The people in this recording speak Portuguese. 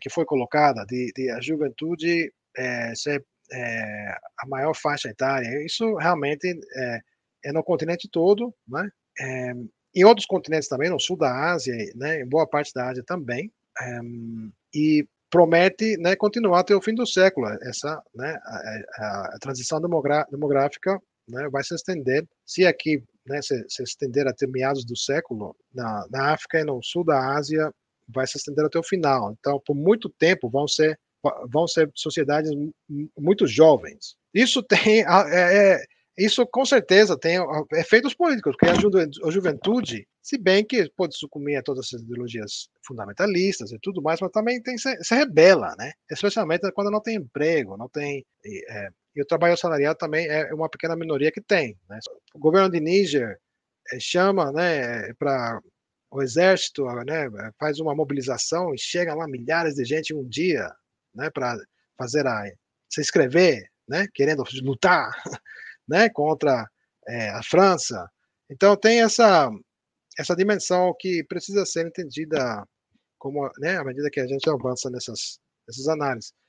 que foi colocada de, de a juventude é, ser é, a maior faixa etária, isso realmente é, é no continente todo, né? em outros continentes também, no sul da Ásia, né? Em boa parte da Ásia também, e promete né, continuar até o fim do século essa né, a, a, a transição demográfica né, vai se estender se aqui né, se, se estender até meados do século na, na África e no sul da Ásia vai se estender até o final. Então, por muito tempo vão ser vão ser sociedades muito jovens. Isso tem é, é, isso com certeza tem efeitos políticos, que ajuda a juventude, se bem que pode sucumbir a todas essas ideologias fundamentalistas e tudo mais, mas também tem, se, se rebela, né? Especialmente quando não tem emprego, não tem. É, e o trabalho salarial também é uma pequena minoria que tem. Né? O governo de Níger é, chama né, é, para o exército ah, né, faz uma mobilização e chega lá milhares de gente um dia né, para fazer a se inscrever, né, querendo lutar né, contra é, a França. Então tem essa essa dimensão que precisa ser entendida como né, à medida que a gente avança nessas nessas análises.